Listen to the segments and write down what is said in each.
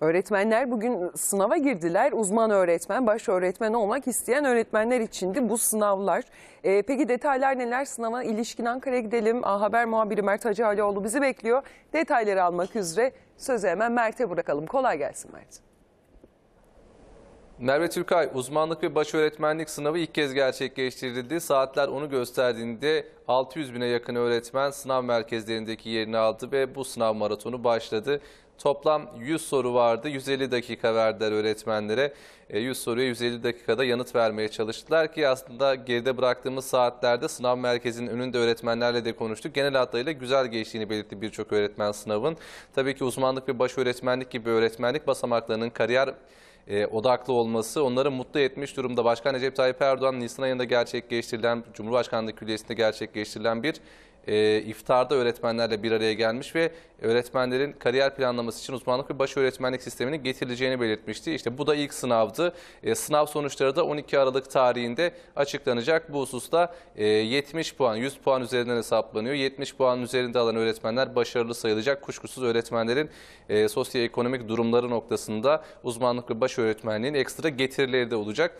Öğretmenler bugün sınava girdiler. Uzman öğretmen, baş öğretmen olmak isteyen öğretmenler içindi bu sınavlar. E, peki detaylar neler? Sınava ilişkin Ankara'ya gidelim. A Haber muhabiri Mert Hacı bizi bekliyor. Detayları almak üzere sözü hemen Mert'e bırakalım. Kolay gelsin Mert. Merve Türkay uzmanlık ve baş öğretmenlik sınavı ilk kez gerçekleştirildi. Saatler onu gösterdiğinde 600 bine yakın öğretmen sınav merkezlerindeki yerini aldı ve bu sınav maratonu başladı. Toplam 100 soru vardı. 150 dakika verdiler öğretmenlere. 100 e, soruya 150 dakikada yanıt vermeye çalıştılar ki aslında geride bıraktığımız saatlerde sınav merkezinin önünde öğretmenlerle de konuştuk. Genel hatlarıyla güzel geçtiğini belirtti birçok öğretmen sınavın. Tabii ki uzmanlık ve baş öğretmenlik gibi öğretmenlik basamaklarının kariyer e, odaklı olması onları mutlu etmiş durumda. Başkan Recep Tayyip Erdoğan Nisan ayında gerçekleştirilen, Cumhurbaşkanlığı Külliyesi'nde gerçekleştirilen bir e, iftarda öğretmenlerle bir araya gelmiş ve öğretmenlerin kariyer planlaması için uzmanlık ve baş öğretmenlik sisteminin getirileceğini belirtmişti. İşte bu da ilk sınavdı. E, sınav sonuçları da 12 Aralık tarihinde açıklanacak. Bu hususta e, 70 puan, 100 puan üzerinden hesaplanıyor. 70 puan üzerinde alan öğretmenler başarılı sayılacak. Kuşkusuz öğretmenlerin e, sosyoekonomik durumları noktasında uzmanlık ve baş öğretmenliğin ekstra getirileri de olacak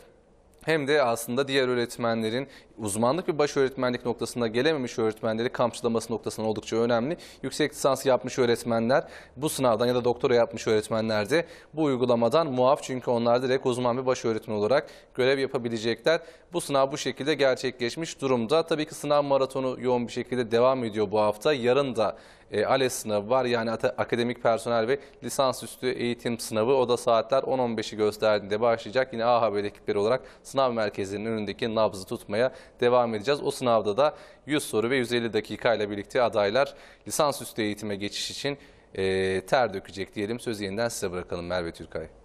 hem de aslında diğer öğretmenlerin uzmanlık bir baş öğretmenlik noktasında gelememiş öğretmenleri kamçılaması noktasında oldukça önemli. Yüksek lisans yapmış öğretmenler bu sınavdan ya da doktora yapmış öğretmenler de bu uygulamadan muaf çünkü onlar direkt uzman bir baş öğretmen olarak görev yapabilecekler. Bu sınav bu şekilde gerçekleşmiş durumda. Tabii ki sınav maratonu yoğun bir şekilde devam ediyor bu hafta. Yarın da e, ALES sınavı var. Yani akademik personel ve lisansüstü eğitim sınavı. O da saatler 10-15'i gösterdiğinde başlayacak. Yine A Haber ekipleri olarak sınav sınav merkezinin önündeki nabzı tutmaya devam edeceğiz. O sınavda da 100 soru ve 150 dakika ile birlikte adaylar lisans üstü eğitime geçiş için ter dökecek diyelim. Sözü yeniden size bırakalım Merve Türkay.